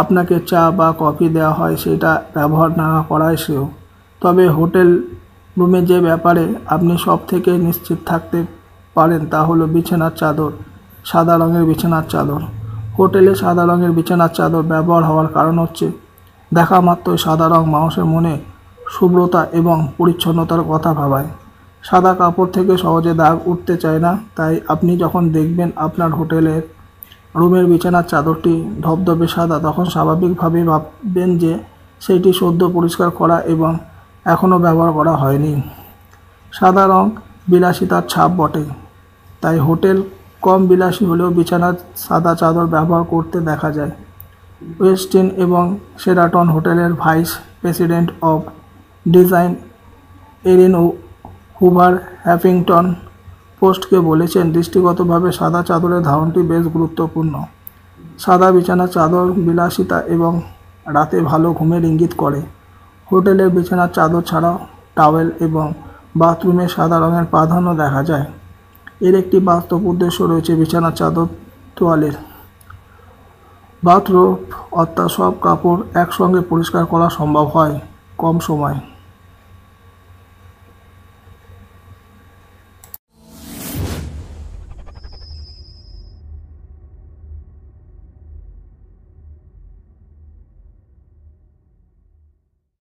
আপনাকে চা বা কফি দেওয়া হয় সেটা ব্যবহার না করাই শ্রেয় তবে হোটেল রুমে যে ব্যাপারে আপনি সব থেকে নিশ্চিত থাকতে পারেন তা হলো বিছানার চাদর সাদা রঙের বিছানার চাদর হোটেলে সাদা রঙের বিছানার চাদর ব্যবহার হওয়ার কারণ হচ্ছে দেখা মাত্র সাদা রং মানুষের মনে শুভ্রতা এবং পরিচ্ছন্নতার কথা ভাবায় সাদা কাপড় থেকে সহজে দাগ উঠতে চায় না তাই আপনি যখন দেখবেন আপনার হোটেলের রুমের বিছানার চাদরটি ধবধবে সাদা তখন স্বাভাবিকভাবেই ভাববেন যে সেটি সদ্য পরিষ্কার করা এবং এখনও ব্যবহার করা হয়নি সাদা রং বিলাসিতার ছাপ বটে তাই হোটেল কম বিলাসী হলেও বিছানার সাদা চাদর ব্যবহার করতে দেখা যায় ওয়েস্টিন এবং সেরাটন হোটেলের vice president of design Erin Hoover Huffington পোস্টকে বলেছেন দৃষ্টিগতভাবে সাদা চাদরের ধারণটি বেশ গুরুত্বপূর্ণ সাদা বিছানার চাদর বিলাসিতা এবং রাতে ভালো ঘুমের ইঙ্গিত করে হোটেলের বিছানার চাদর ছাড়াও টাওয়েল এবং বাথরুমে সাদা রঙের প্রাধান্য দেখা যায় এর একটি বাস্তব উদ্দেশ্য রয়েছে বিছানার চাদর তোয়ালের বাথরোব অর্থাৎ সব কাপড় একসঙ্গে পরিষ্কার করা সম্ভব হয় কম সময়